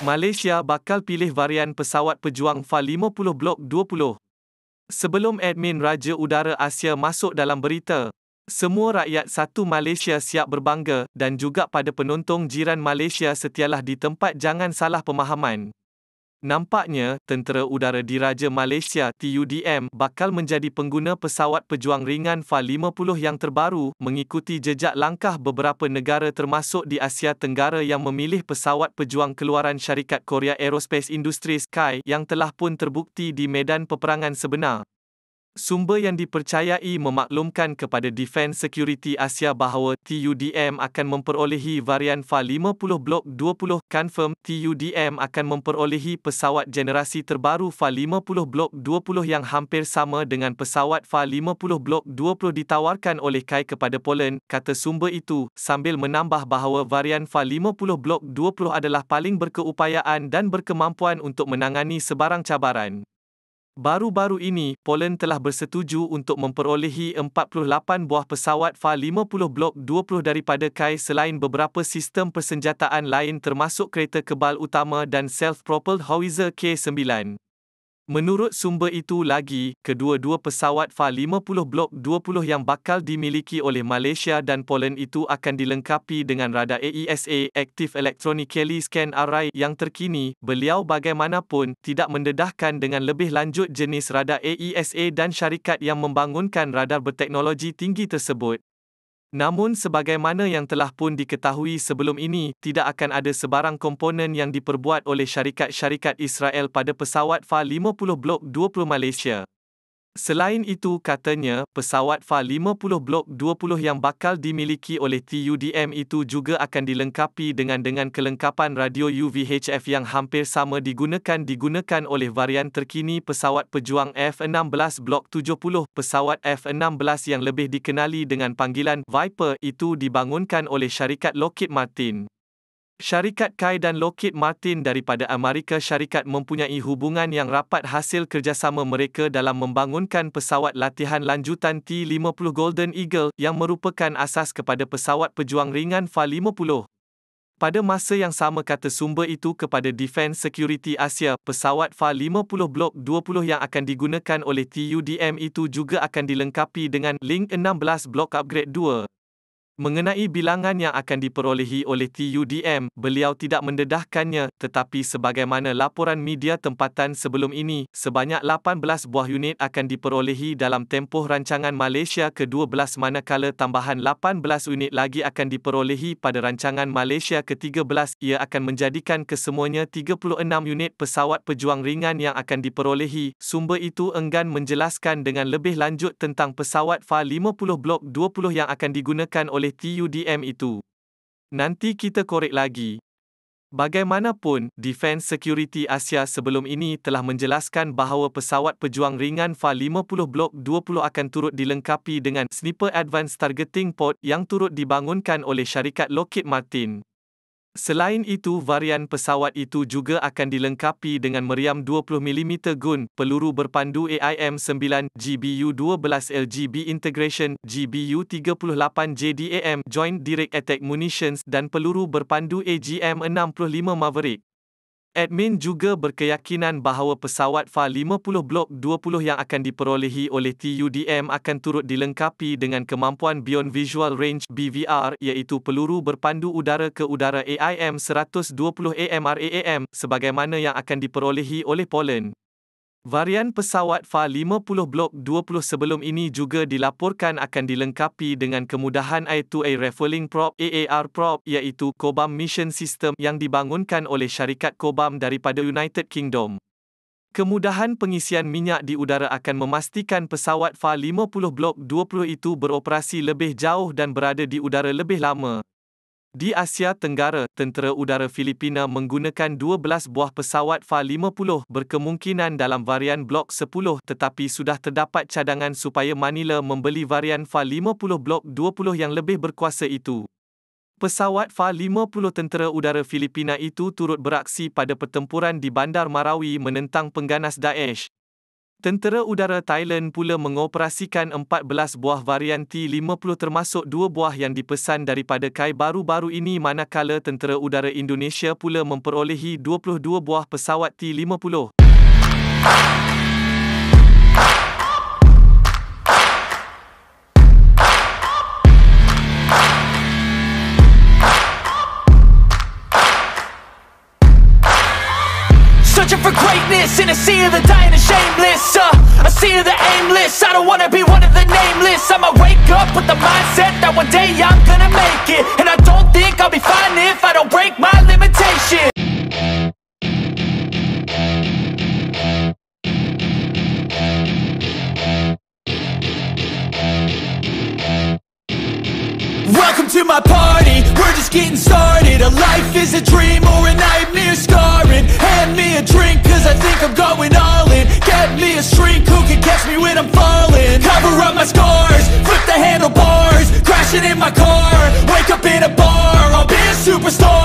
Malaysia bakal pilih varian pesawat pejuang FA-50 Blok 20. Sebelum admin Raja Udara Asia masuk dalam berita, semua rakyat satu Malaysia siap berbangga dan juga pada penonton jiran Malaysia setialah di tempat jangan salah pemahaman. Nampaknya, Tentera Udara Diraja Malaysia TUDM bakal menjadi pengguna pesawat pejuang ringan FA-50 yang terbaru mengikuti jejak langkah beberapa negara termasuk di Asia Tenggara yang memilih pesawat pejuang keluaran syarikat Korea Aerospace Industries KAI yang telah pun terbukti di medan peperangan sebenar. Sumber yang dipercayai memaklumkan kepada Defence Security Asia bahawa TUDM akan memperolehi varian FA50 Block 20 confirm TUDM akan memperolehi pesawat generasi terbaru FA50 Block 20 yang hampir sama dengan pesawat FA50 Block 20 ditawarkan oleh KAI kepada Poland kata sumber itu sambil menambah bahawa varian FA50 Block 20 adalah paling berkeupayaan dan berkemampuan untuk menangani sebarang cabaran Baru-baru ini, Poland telah bersetuju untuk memperolehi 48 buah pesawat FA-50 Blok 20 daripada KAI selain beberapa sistem persenjataan lain termasuk kereta kebal utama dan self-propelled howitzer K-9. Menurut sumber itu lagi, kedua-dua pesawat FA-50 Blok 20 yang bakal dimiliki oleh Malaysia dan Poland itu akan dilengkapi dengan radar AESA, Active Electronically Scan Array yang terkini, beliau bagaimanapun tidak mendedahkan dengan lebih lanjut jenis radar AESA e dan syarikat yang membangunkan radar berteknologi tinggi tersebut. Namun sebagaimana yang telah pun diketahui sebelum ini, tidak akan ada sebarang komponen yang diperbuat oleh syarikat-syarikat Israel pada pesawat FA-50 Blok 20 Malaysia. Selain itu katanya, pesawat FA-50 Blok 20 yang bakal dimiliki oleh TUDM itu juga akan dilengkapi dengan dengan kelengkapan radio UVHF yang hampir sama digunakan digunakan oleh varian terkini pesawat pejuang F-16 Blok 70. Pesawat F-16 yang lebih dikenali dengan panggilan Viper itu dibangunkan oleh syarikat Lockheed Martin. Syarikat Kai dan Lockheed Martin daripada Amerika Syarikat mempunyai hubungan yang rapat hasil kerjasama mereka dalam membangunkan pesawat latihan lanjutan T-50 Golden Eagle yang merupakan asas kepada pesawat pejuang ringan f 50 Pada masa yang sama kata sumber itu kepada Defence Security Asia, pesawat f 50 Blok 20 yang akan digunakan oleh TUDM itu juga akan dilengkapi dengan Link 16 Blok Upgrade 2. Mengenai bilangan yang akan diperolehi oleh TUDM, beliau tidak mendedahkannya tetapi sebagaimana laporan media tempatan sebelum ini, sebanyak 18 buah unit akan diperolehi dalam tempoh rancangan Malaysia ke-12 manakala tambahan 18 unit lagi akan diperolehi pada rancangan Malaysia ke-13. Ia akan menjadikan kesemuanya 36 unit pesawat pejuang ringan yang akan diperolehi. Sumber itu enggan menjelaskan dengan lebih lanjut tentang pesawat FA-50 Blok 20 yang akan digunakan oleh oleh TUDM itu. Nanti kita korek lagi. Bagaimanapun, Defence Security Asia sebelum ini telah menjelaskan bahawa pesawat pejuang ringan FA-50 Blok 20 akan turut dilengkapi dengan Sniper Advanced Targeting Pod yang turut dibangunkan oleh syarikat Lockheed Martin. Selain itu, varian pesawat itu juga akan dilengkapi dengan meriam 20mm gun, peluru berpandu AIM-9, GBU-12LGB Integration, GBU-38JDAM, Joint Direct Attack Munitions dan peluru berpandu AGM-65 Maverick. Admin juga berkeyakinan bahawa pesawat FA-50 Blok 20 yang akan diperolehi oleh TUDM akan turut dilengkapi dengan kemampuan Beyond Visual Range BVR iaitu peluru berpandu udara ke udara AIM 120 AMRAAM sebagaimana yang akan diperolehi oleh Poland. Varian pesawat FA-50 Block 20 sebelum ini juga dilaporkan akan dilengkapi dengan kemudahan air-to-air refueling prop AAR prop iaitu Cobham Mission System yang dibangunkan oleh syarikat Cobham daripada United Kingdom. Kemudahan pengisian minyak di udara akan memastikan pesawat FA-50 Block 20 itu beroperasi lebih jauh dan berada di udara lebih lama. Di Asia Tenggara, tentera udara Filipina menggunakan 12 buah pesawat FA-50 berkemungkinan dalam varian Blok 10 tetapi sudah terdapat cadangan supaya Manila membeli varian FA-50 Blok 20 yang lebih berkuasa itu. Pesawat FA-50 tentera udara Filipina itu turut beraksi pada pertempuran di Bandar Marawi menentang pengganas Daesh. Tentera Udara Thailand pula mengoperasikan 14 buah varian T-50 termasuk dua buah yang dipesan daripada Kai baru-baru ini manakala Tentera Udara Indonesia pula memperolehi 22 buah pesawat T-50. greatness in a sea of the dying and shameless uh, A sea of the aimless, I don't wanna be one of the nameless I'ma wake up with the mindset that one day I'm gonna make it And I don't think I'll be fine if I don't break my limitations Welcome to my party, we're just getting started A life is a dream or a nightmare scar falling Hand me a drink cause I think I'm going all in Get me a shrink who can catch me when I'm falling Cover up my scars, flip the handlebars Crashing in my car, wake up in a bar I'll be a superstar